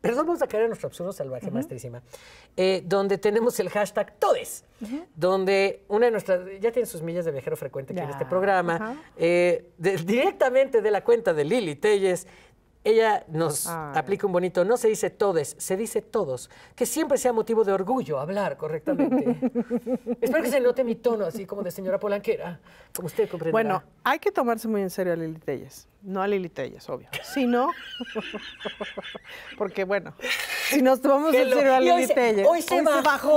Pero vamos a caer en nuestro absurdo salvaje, uh donde tenemos el hashtag Todes, donde una de nuestras, ya tiene sus millas de viajero frecuente aquí en este programa, eh, directamente de la cuenta de Lili Telles, ella nos aplica un bonito, no se dice todes, se dice todos, que siempre sea motivo de orgullo hablar correctamente. Espero que se note mi tono así como de señora polanquera, como usted comprenderá. Bueno, hay que tomarse muy en serio a Lili no a Lili Telles, obvio, no, porque bueno, si nos tomamos en serio a Lili hoy se, hoy, se, bajó,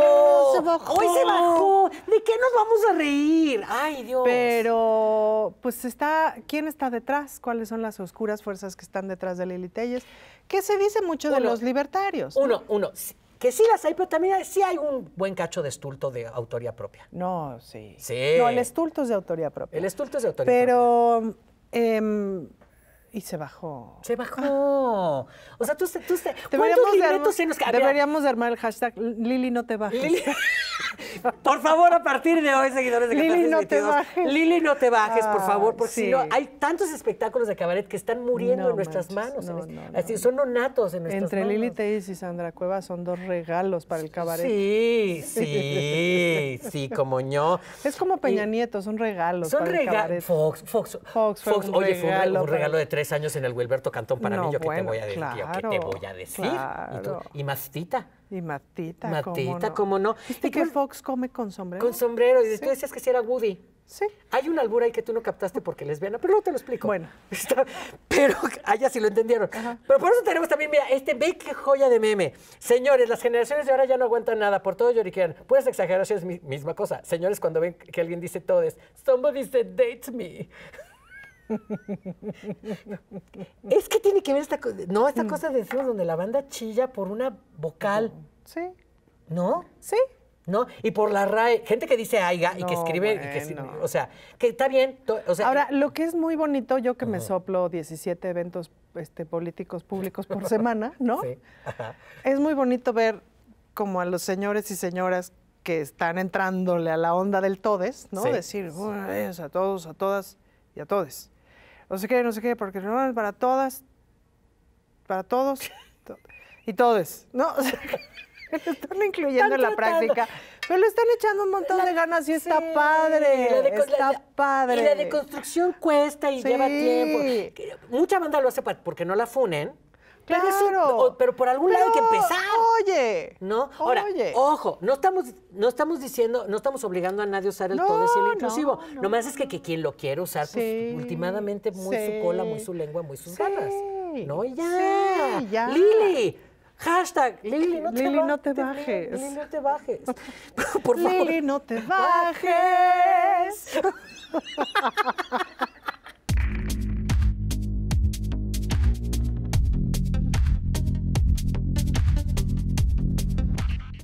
hoy se bajó, qué nos vamos a reír? Ay, Dios. Pero, pues está, ¿quién está detrás? ¿Cuáles son las oscuras fuerzas que están detrás de Lili Telles? ¿Qué se dice mucho de los libertarios. Uno, uno, que sí las hay, pero también sí hay un buen cacho de estulto de autoría propia. No, sí. Sí. No, el estulto es de autoría propia. El estulto es de autoría propia. Pero... Em, y se bajó. Se bajó. O sea, tú, tú, ¿cuántos Deberíamos armar el hashtag Lili no te bajes. Lili... Por favor, a partir de hoy, seguidores de Lili, no te bajes. Lili, no te bajes, por ah, favor, porque si no, hay tantos espectáculos de cabaret que están muriendo en nuestras manos. así, son nonatos en nuestras Entre Lili Teis y Sandra Cueva son dos regalos para el cabaret. Sí, sí, sí, como yo. Es como Peña Nieto, son regalos son regalos. Fox, Fox, Fox, Fox oye, fue un, regalo de tres años en el Wilberto Cantón para mí, yo que te voy a decir, que te voy a decir. Y, y mastita. Y Matita. Matita, cómo no. y que Fox come con sombrero? Con sombrero. Y tú decías que si era Woody. Sí. Hay una albura ahí que tú no captaste porque les lesbiana, pero no te lo explico. Bueno. pero allá sí lo entendieron. Pero por eso tenemos también, mira, este, ve qué joya de meme. Señores, las generaciones de ahora ya no aguantan nada, por todo lloriquean. Puras exageraciones, misma cosa. Señores, cuando ven que alguien dice todo es, somebody said date me. es tiene que ver esta cosa? No, esta mm. cosa de decimos donde la banda chilla por una vocal. Sí. ¿No? Sí. ¿No? Y por la RAE, gente que dice aiga y que escribe, o sea, que está bien. Ahora, lo que es muy bonito, yo que me soplo 17 eventos este, políticos públicos por semana, ¿no? Sí. Es muy bonito ver como a los señores y señoras que están entrándole a la onda del todes, ¿no? Decir, a todos, a todas y a todes. No sé qué, no sé qué, porque no es para todas, para todos y todos, ¿no? lo están incluyendo en la práctica. Pero le están echando un montón de ganas y está padre. está padre. Y la deconstrucción cuesta y lleva tiempo. Mucha banda lo hace porque no la funen. Claro. Pero, por algún lado hay que empezar. Oye. ¿No? Ahora, oye. ojo, no estamos, no estamos diciendo, no estamos obligando a nadie a usar el todo es el inclusivo. No, más Nomás es que, que, quien lo quiere usar, pues últimamente muy su cola, muy su lengua, muy sus ganas. No, ya. ya. Lili. Hashtag, Lili, no, Lili, te no te bajes. Lili, no te bajes. Por favor. Lili, no te bajes.